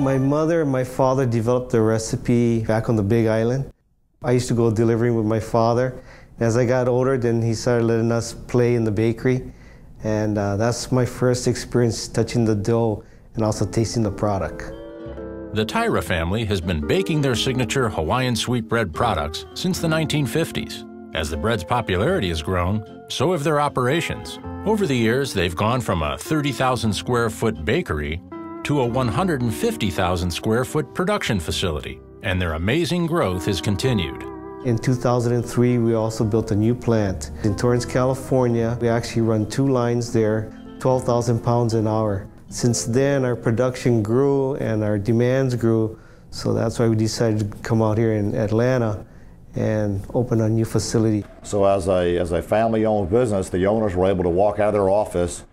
My mother and my father developed the recipe back on the Big Island. I used to go delivering with my father. As I got older, then he started letting us play in the bakery. And uh, that's my first experience touching the dough and also tasting the product. The Tyra family has been baking their signature Hawaiian sweet bread products since the 1950s. As the bread's popularity has grown, so have their operations. Over the years, they've gone from a 30,000 square foot bakery to a 150,000 square foot production facility, and their amazing growth has continued. In 2003, we also built a new plant in Torrance, California. We actually run two lines there, 12,000 pounds an hour. Since then, our production grew and our demands grew, so that's why we decided to come out here in Atlanta and open a new facility. So as a, as a family-owned business, the owners were able to walk out of their office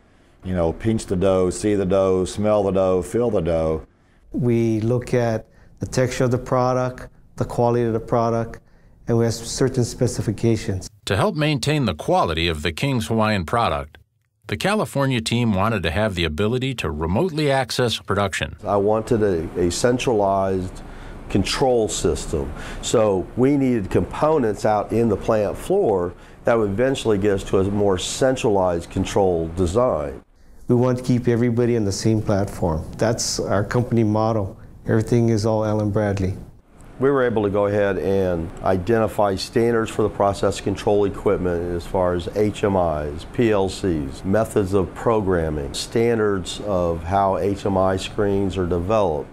you know, pinch the dough, see the dough, smell the dough, feel the dough. We look at the texture of the product, the quality of the product, and we have certain specifications. To help maintain the quality of the King's Hawaiian product, the California team wanted to have the ability to remotely access production. I wanted a, a centralized control system. So we needed components out in the plant floor that would eventually get us to a more centralized control design. We want to keep everybody on the same platform. That's our company model. Everything is all Allen Bradley. We were able to go ahead and identify standards for the process control equipment as far as HMIs, PLCs, methods of programming, standards of how HMI screens are developed.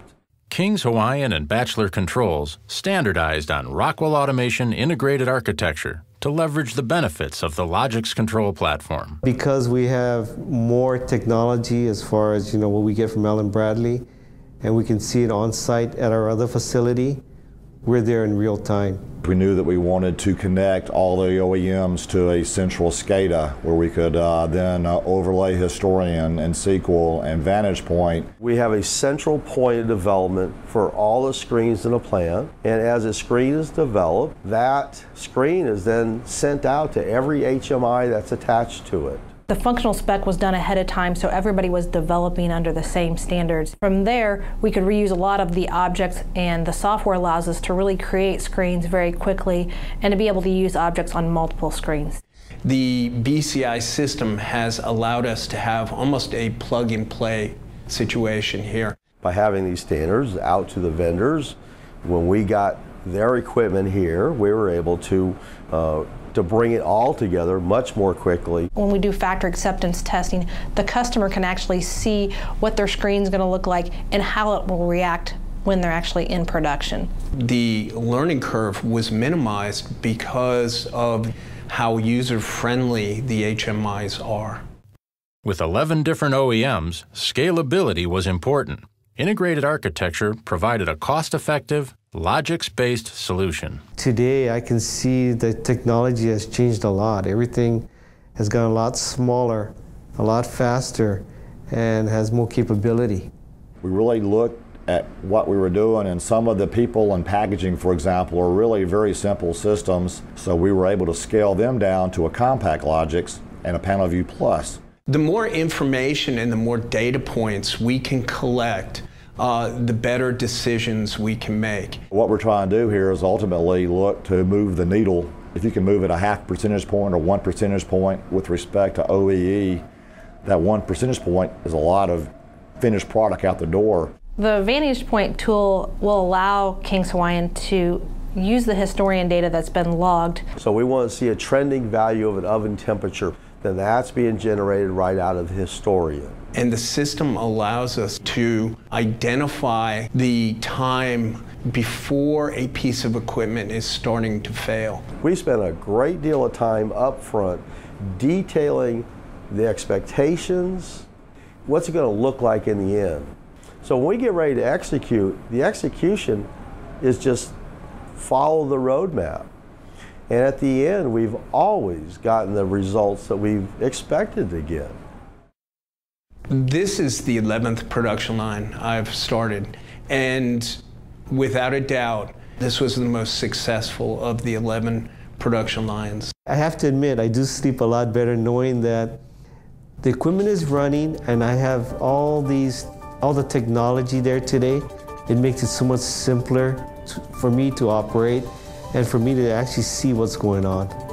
King's Hawaiian and Bachelor Controls standardized on Rockwell Automation integrated architecture to leverage the benefits of the Logix Control platform. Because we have more technology as far as you know what we get from Allen Bradley, and we can see it on site at our other facility we're there in real time. We knew that we wanted to connect all the OEMs to a central SCADA where we could uh, then uh, overlay Historian and SQL and Vantage Point. We have a central point of development for all the screens in a plant, and as a screen is developed, that screen is then sent out to every HMI that's attached to it. The functional spec was done ahead of time, so everybody was developing under the same standards. From there, we could reuse a lot of the objects, and the software allows us to really create screens very quickly and to be able to use objects on multiple screens. The BCI system has allowed us to have almost a plug and play situation here. By having these standards out to the vendors, when we got their equipment here, we were able to uh, to bring it all together much more quickly. When we do factor acceptance testing, the customer can actually see what their screen is going to look like and how it will react when they're actually in production. The learning curve was minimized because of how user-friendly the HMIs are. With 11 different OEMs, scalability was important. Integrated architecture provided a cost-effective, Logix based solution. Today, I can see the technology has changed a lot. Everything has gone a lot smaller, a lot faster, and has more capability. We really looked at what we were doing, and some of the people and packaging, for example, are really very simple systems, so we were able to scale them down to a compact Logix and a PanelView Plus. The more information and the more data points we can collect uh, the better decisions we can make. What we're trying to do here is ultimately look to move the needle. If you can move it a half percentage point or one percentage point with respect to OEE, that one percentage point is a lot of finished product out the door. The Vantage Point tool will allow Kings Hawaiian to use the historian data that's been logged. So we want to see a trending value of an oven temperature, then that's being generated right out of the historian. And the system allows us to identify the time before a piece of equipment is starting to fail. We spend a great deal of time up front detailing the expectations, what's it going to look like in the end. So when we get ready to execute, the execution is just follow the roadmap. And at the end, we've always gotten the results that we've expected to get. This is the 11th production line I've started, and without a doubt, this was the most successful of the 11 production lines. I have to admit, I do sleep a lot better knowing that the equipment is running and I have all these, all the technology there today. It makes it so much simpler to, for me to operate and for me to actually see what's going on.